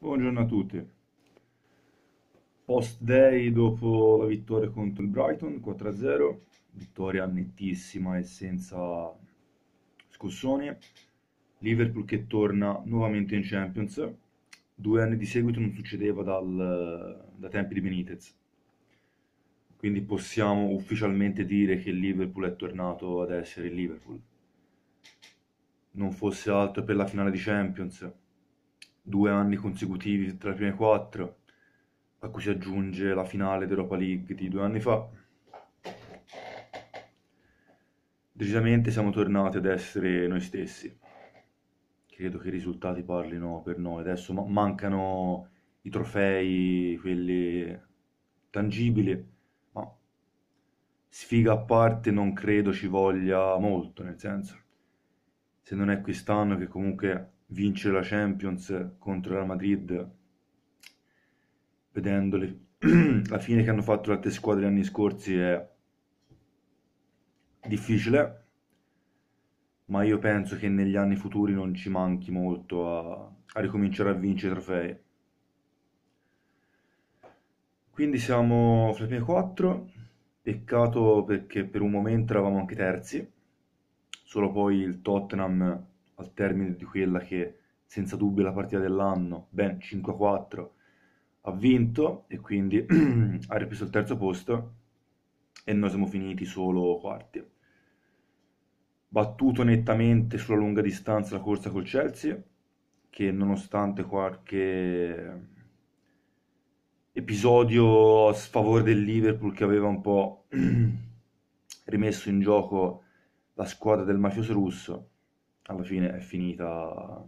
Buongiorno a tutti. Post day dopo la vittoria contro il Brighton 4-0, vittoria nettissima e senza scossoni. Liverpool che torna nuovamente in Champions. Due anni di seguito non succedeva dal, da tempi di Benitez. Quindi possiamo ufficialmente dire che il Liverpool è tornato ad essere il Liverpool. Non fosse altro per la finale di Champions due anni consecutivi tra le prime quattro, a cui si aggiunge la finale d'Europa League di due anni fa. Decisamente siamo tornati ad essere noi stessi. Credo che i risultati parlino per noi. Adesso mancano i trofei, quelli tangibili, ma sfiga a parte non credo ci voglia molto, nel senso, se non è quest'anno che comunque vince la Champions contro la Madrid vedendole la fine che hanno fatto le altre squadre gli anni scorsi è difficile ma io penso che negli anni futuri non ci manchi molto a, a ricominciare a vincere i trofei quindi siamo fra i primi 4. peccato perché per un momento eravamo anche terzi solo poi il Tottenham al termine di quella che senza dubbio è la partita dell'anno, ben 5-4, ha vinto e quindi ha ripreso il terzo posto e noi siamo finiti solo quarti. Battuto nettamente sulla lunga distanza la corsa col Chelsea, che nonostante qualche episodio a sfavore del Liverpool che aveva un po' rimesso in gioco la squadra del mafioso russo, alla fine è finita,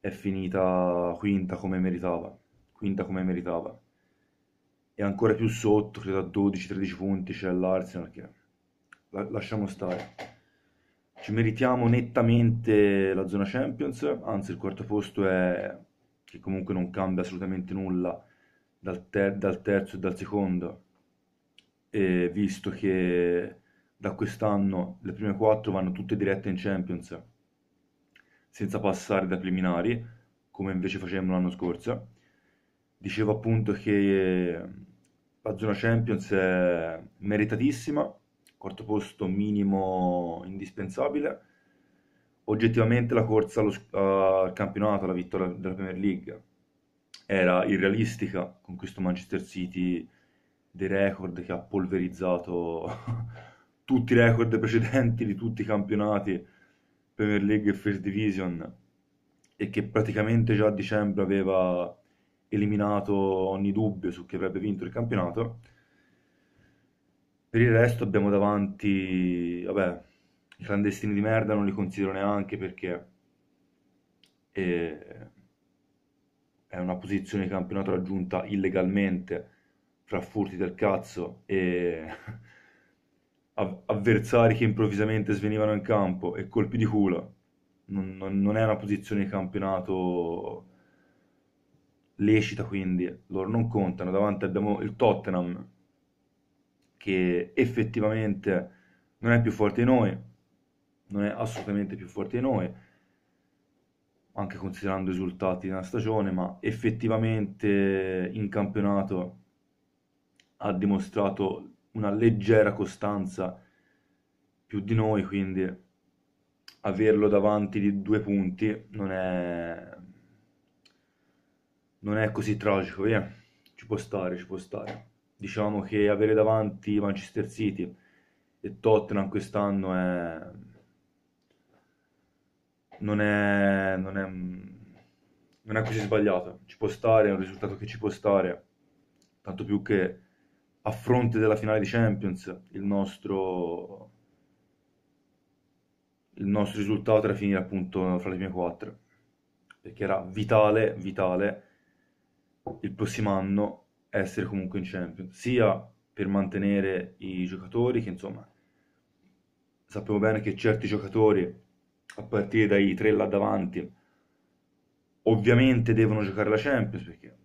è finita quinta come meritava, quinta come meritava. E ancora più sotto, credo a 12-13 punti c'è l'Arsenal che la, lasciamo stare. Ci meritiamo nettamente la zona Champions, anzi il quarto posto è che comunque non cambia assolutamente nulla dal, ter- dal terzo e dal secondo, e visto che da quest'anno le prime quattro vanno tutte dirette in Champions senza passare da preliminari come invece facemmo l'anno scorso dicevo appunto che eh, la zona Champions è meritatissima quarto posto minimo indispensabile oggettivamente la corsa allo, al campionato la vittoria della Premier League era irrealistica con questo Manchester City dei record che ha polverizzato tutti i record precedenti di tutti i campionati Premier League e First Division e che praticamente già a dicembre aveva eliminato ogni dubbio su chi avrebbe vinto il campionato. Per il resto abbiamo davanti, vabbè, i clandestini di merda non li considero neanche perché eh, è una posizione di campionato raggiunta illegalmente fra furti del cazzo e avversari che improvvisamente svenivano in campo e colpi di culo. Non, non, non, è una posizione di campionato lecita, quindi loro non contano. Davanti abbiamo il Tottenham, che effettivamente non è più forte di noi, non è assolutamente più forte di noi, anche considerando i risultati della stagione, ma effettivamente in campionato ha dimostrato una leggera costanza più di noi, quindi averlo davanti di due punti non è, non è così tragico, via? Ci può stare, ci può stare. Diciamo che avere davanti Manchester City e Tottenham quest'anno è... Non è, non è, non è così sbagliato, ci può stare, è un risultato che ci può stare, tanto più che a fronte della finale di Champions, il nostro, il nostro risultato era finire appunto fra le prime quattro, perché era vitale, vitale il prossimo anno essere comunque in Champions, sia per mantenere i giocatori che insomma sappiamo bene che certi giocatori a partire dai tre là davanti ovviamente devono giocare la Champions perché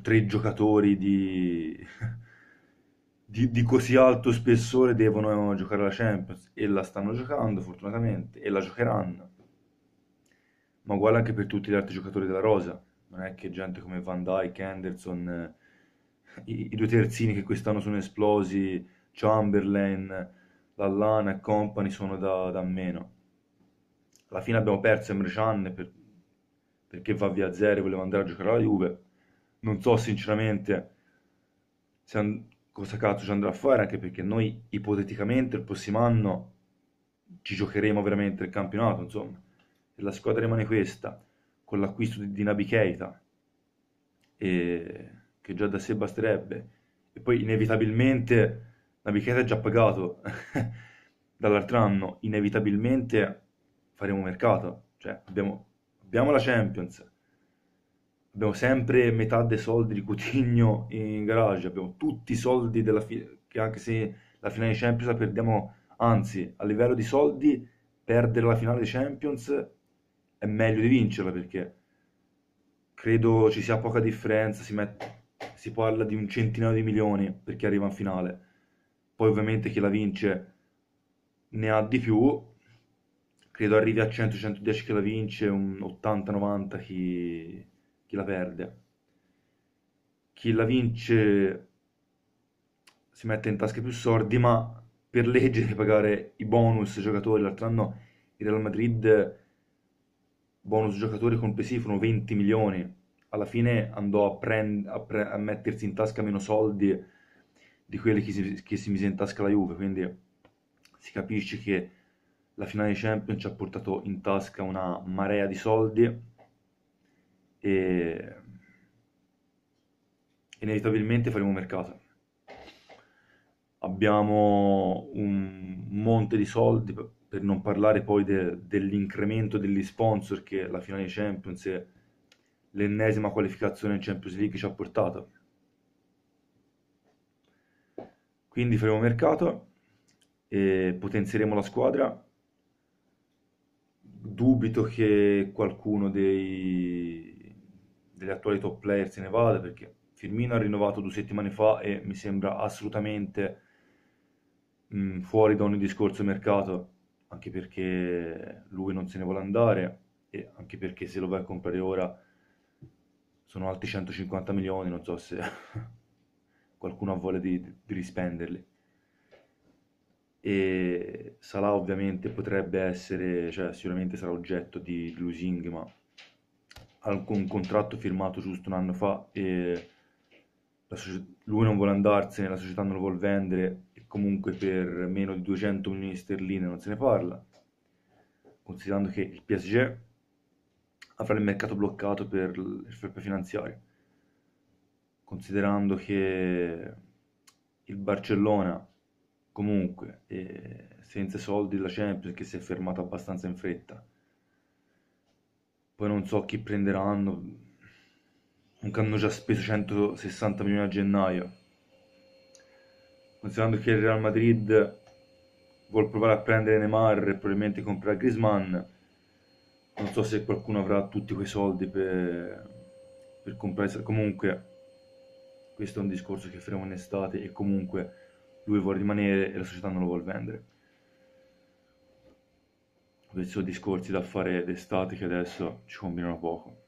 tre giocatori di, di, di, così alto spessore devono giocare la Champions e la stanno giocando fortunatamente e la giocheranno. Ma uguale anche per tutti gli altri giocatori della Rosa. Non è che gente come Van Dyke, Henderson, i, i due terzini che quest'anno sono esplosi, Chamberlain, Lallana e compagni sono da, da meno. Alla fine abbiamo perso Emre Can per, perché va via a zero e voleva andare a giocare alla Juve non so sinceramente and- cosa cazzo ci andrà a fare, anche perché noi ipoteticamente il prossimo anno ci giocheremo veramente il campionato, insomma. Se la squadra rimane questa, con l'acquisto di, di Nabi Keita, e... che già da sé basterebbe, e poi inevitabilmente Nabi Keita è già pagato dall'altro anno, inevitabilmente faremo mercato, cioè abbiamo, abbiamo la Champions, abbiamo sempre metà dei soldi di Coutinho in garage, abbiamo tutti i soldi della che anche se la finale di Champions la perdiamo, anzi, a livello di soldi, perdere la finale di Champions è meglio di vincerla perché credo ci sia poca differenza, si, met- si parla di un centinaio di milioni per chi arriva in finale, poi ovviamente chi la vince ne ha di più, credo arrivi a 100-110 chi la vince, un 80-90 chi chi la perde. Chi la vince si mette in tasca più sordi, ma per legge deve pagare i bonus giocatori. L'altro anno il Real Madrid bonus giocatori complessivi furono 20 milioni. Alla fine andò a, prend- a, pre- a mettersi in tasca meno soldi di quelli che si-, che si mise in tasca la Juve, quindi si capisce che la finale di Champions ci ha portato in tasca una marea di soldi e inevitabilmente faremo mercato. Abbiamo un monte di soldi, per non parlare poi de, dell'incremento degli sponsor che la finale Champions e l'ennesima qualificazione in Champions League ci ha portato. Quindi faremo mercato e potenzieremo la squadra. Dubito che qualcuno dei degli attuali top player se ne vada perché Firmino ha rinnovato due settimane fa e mi sembra assolutamente mh, mm, fuori da ogni discorso mercato, anche perché lui non se ne vuole andare e anche perché se lo vai a comprare ora sono altri 150 milioni, non so se qualcuno ha voglia di, di rispenderli. E Salah ovviamente potrebbe essere, cioè sicuramente sarà oggetto di losing, ma un contratto firmato giusto un anno fa e società, lui non vuole andarsene, la società non lo vuole vendere e comunque per meno di 200 milioni di sterline non se ne parla, considerando che il PSG avrà il mercato bloccato per il fair play finanziario, considerando che il Barcellona comunque eh, senza soldi la Champions che si è fermata abbastanza in fretta poi non so chi prenderanno, comunque hanno già speso 160 milioni a gennaio, considerando che il Real Madrid vuol provare a prendere Neymar e probabilmente comprare Grisman, non so se qualcuno avrà tutti quei soldi per, per comprare, comunque questo è un discorso che faremo in estate e comunque lui vuole rimanere e la società non lo vuole vendere. Penso discorsi da fare d'estate che adesso ci combinano poco.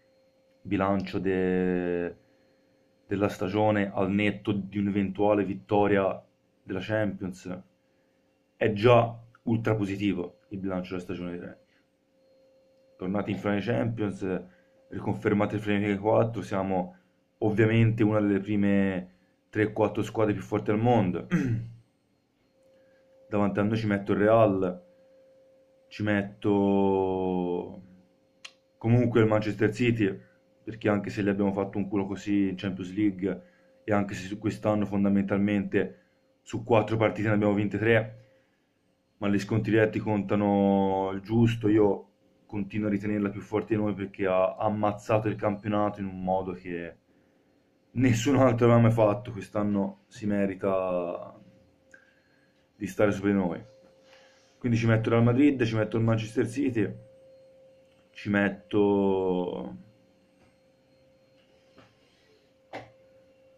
Bilancio de... della stagione al netto di un'eventuale vittoria della Champions è già ultra positivo il bilancio della stagione direi. Tornati in finale Champions, riconfermate il finale 4, siamo ovviamente una delle prime 3-4 squadre più forti al mondo. Davanti a noi ci metto il Real, ci metto comunque il Manchester City, perché anche se gli abbiamo fatto un culo così in Champions League e anche se quest'anno fondamentalmente su quattro partite ne abbiamo vinte tre, ma gli scontri diretti contano il giusto, io continuo a ritenerla più forte di noi perché ha ammazzato il campionato in un modo che nessun altro aveva mai fatto, quest'anno si merita di stare sopra di noi. Quindi ci metto il Real Madrid, ci metto il Manchester City, ci metto...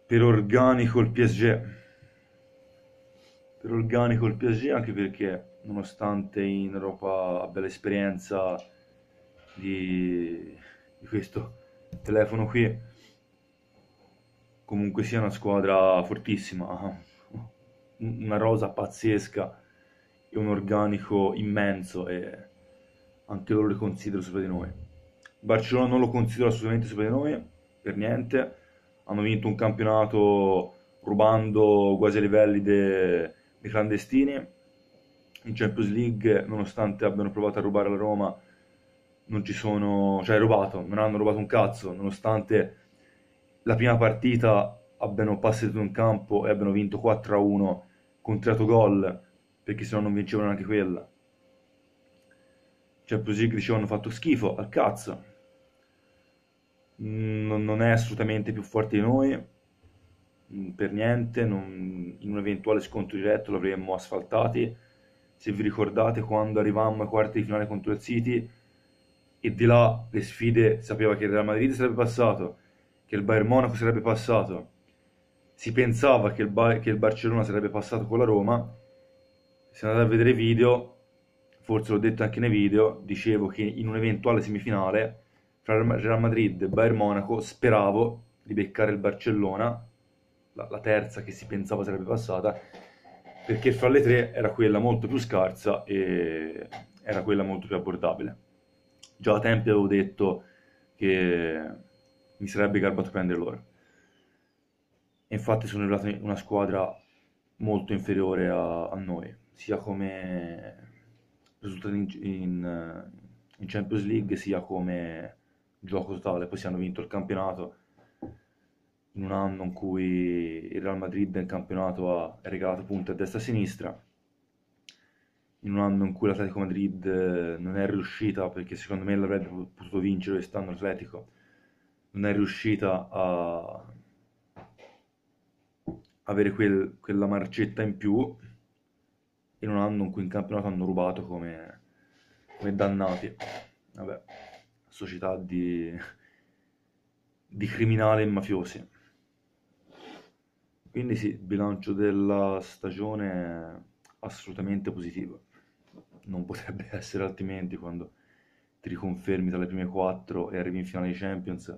Per organico il PSG. Per organico il PSG anche perché nonostante in Europa abbia l'esperienza di, di questo telefono qui comunque sia una squadra fortissima una rosa pazzesca è un organico immenso e anche loro le considero sopra di noi. Barcellona non lo considero assolutamente sopra di noi, per niente. Hanno vinto un campionato rubando quasi ai livelli dei de clandestini. In Champions League, nonostante abbiano provato a rubare la Roma, non ci sono... cioè rubato, non hanno rubato un cazzo, nonostante la prima partita abbiano passato in campo e abbiano vinto 4-1 con 3 gol perché se no non vincevano anche quella. Cioè, così che dicevano fatto schifo, al cazzo. Mm, non, non è assolutamente più forte di noi, mm, per niente, non, in un eventuale scontro diretto l'avremmo asfaltati. Se vi ricordate quando arrivammo ai quarti di finale contro il City e di là le sfide sapeva che il Real Madrid sarebbe passato, che il Bayern Monaco sarebbe passato, si pensava che il, ba- che il Barcellona sarebbe passato con la Roma se andate a vedere i video, forse l'ho detto anche nei video, dicevo che in un'eventuale semifinale fra Real Madrid e Bayern Monaco speravo di beccare il Barcellona, la, la terza che si pensava sarebbe passata, perché fra le tre era quella molto più scarsa e era quella molto più abbordabile. Già a tempi avevo detto che mi sarebbe garbato prendere loro. infatti sono arrivata una squadra molto inferiore a, a noi sia come risultato in, in, eh, in, Champions League sia come gioco totale. Poi si hanno vinto il campionato in un anno in cui il Real Madrid nel campionato ha regalato punti a destra e a sinistra, in un anno in cui l'Atletico Madrid eh, non è riuscita, perché secondo me l'avrebbe potuto vincere quest'anno l'Atletico, non è riuscita a avere quel, quella marcetta in più in un anno in cui in campionato hanno rubato come, come dannati. Vabbè, società di, di criminali e mafiosi. Quindi sì, il bilancio della stagione è assolutamente positivo. Non potrebbe essere altrimenti quando ti riconfermi tra le prime quattro e arrivi in finale di Champions.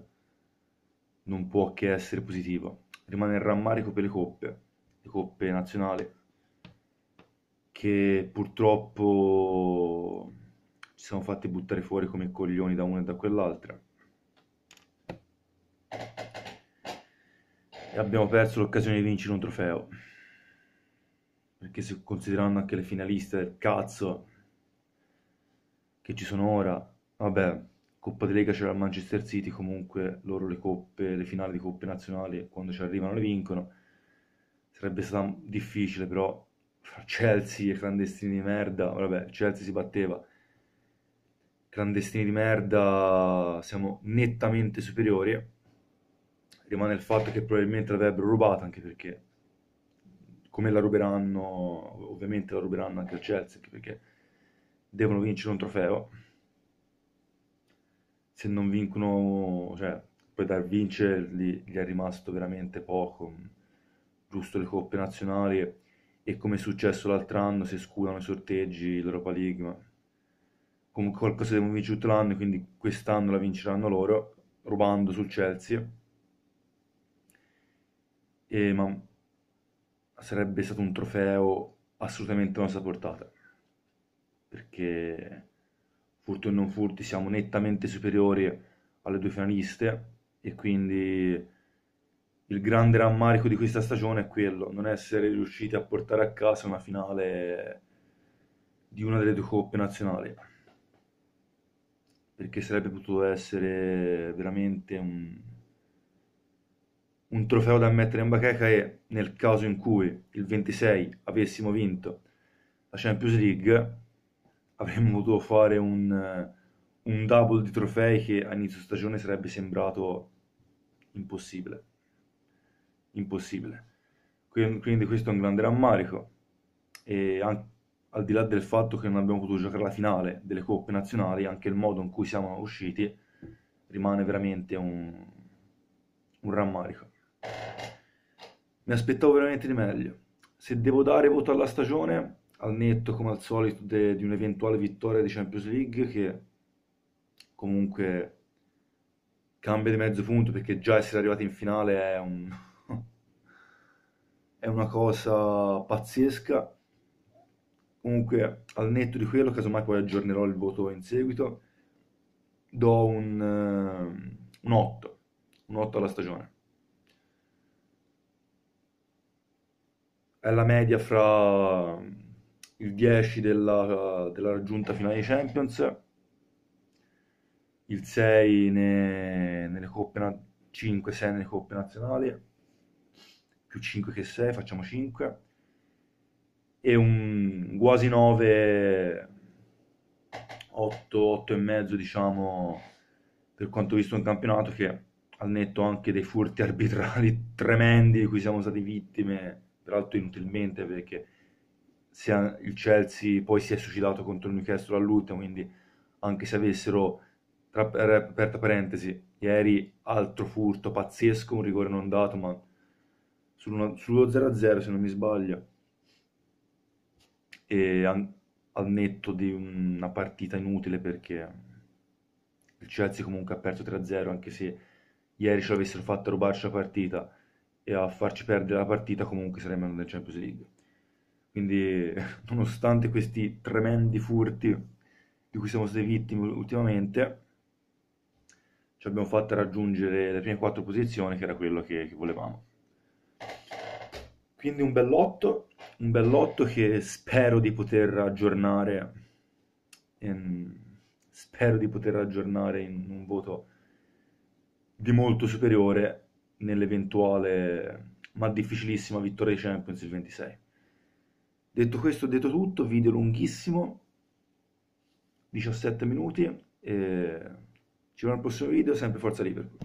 Non può che essere positivo. Rimane il rammarico per le coppe, le coppe nazionali, che purtroppo ci siamo fatti buttare fuori come coglioni da una e da quell'altra. E abbiamo perso l'occasione di vincere un trofeo. Perché se considerando anche le finaliste del cazzo che ci sono ora, vabbè, Coppa di Lega c'era il Manchester City, comunque loro le coppe, le finali di coppe nazionali quando ci arrivano le vincono. Sarebbe stato difficile, però fra Chelsea e clandestini di merda, vabbè, Chelsea si batteva, clandestini di merda siamo nettamente superiori, rimane il fatto che probabilmente l'avrebbero rubata, anche perché come la ruberanno, ovviamente la ruberanno anche a Chelsea, anche perché devono vincere un trofeo, se non vincono, cioè, poi vincere vincerli gli è rimasto veramente poco, giusto le coppe nazionali e come è successo l'altro anno si escludano i sorteggi l'Europa League ma comunque qualcosa di vincere tutto l'anno quindi quest'anno la vinceranno loro rubando sul Chelsea e, ma sarebbe stato un trofeo assolutamente a nostra portata perché furti o non furti siamo nettamente superiori alle due finaliste e quindi il grande rammarico di questa stagione è quello, non essere riusciti a portare a casa una finale di una delle due coppe nazionali, perché sarebbe potuto essere veramente un, un trofeo da mettere in bacheca e nel caso in cui il 26 avessimo vinto la Champions League avremmo dovuto fare un, un double di trofei che a inizio stagione sarebbe sembrato impossibile impossibile. Quindi questo è un grande rammarico e al di là del fatto che non abbiamo potuto giocare la finale delle coppe nazionali, anche il modo in cui siamo usciti rimane veramente un, un rammarico. Mi aspettavo veramente di meglio. Se devo dare voto alla stagione, al netto come al solito de, di un'eventuale vittoria di Champions League che comunque cambia di mezzo punto perché già essere arrivati in finale è un, è una cosa pazzesca. Comunque, al netto di quello, casomai poi aggiornerò il voto in seguito, do un, eh, un 8, un 8 alla stagione. È la media fra il 10 della, della raggiunta finale di Champions, il 6 ne, nelle coppe 5-6 nelle coppe nazionali più 5 che 6, facciamo 5, e un quasi 9, 8, 8 e mezzo diciamo per quanto visto un campionato che al netto anche dei furti arbitrali tremendi di cui siamo stati vittime, peraltro inutilmente perché il Chelsea poi si è suicidato contro il Newcastle all'ultimo, quindi anche se avessero, tra aperta parentesi, ieri altro furto pazzesco, un rigore non dato, ma sullo 0-0 se non mi sbaglio, e al netto di una partita inutile perché il Chelsea comunque ha perso 3-0 anche se ieri ce l'avessero fatta rubarci la partita e a farci perdere la partita comunque saremmo andati in Champions League. Quindi nonostante questi tremendi furti di cui siamo stati vittime ultimamente, ci abbiamo fatto raggiungere le prime quattro posizioni che era quello che, che volevamo. Quindi un bell'otto, un bell'otto che spero di poter aggiornare, in, spero di poter aggiornare in un voto di molto superiore nell'eventuale ma difficilissima vittoria di Champions il 26. Detto questo, detto tutto, video lunghissimo, 17 minuti, e ci vediamo al prossimo video, sempre Forza Liverpool.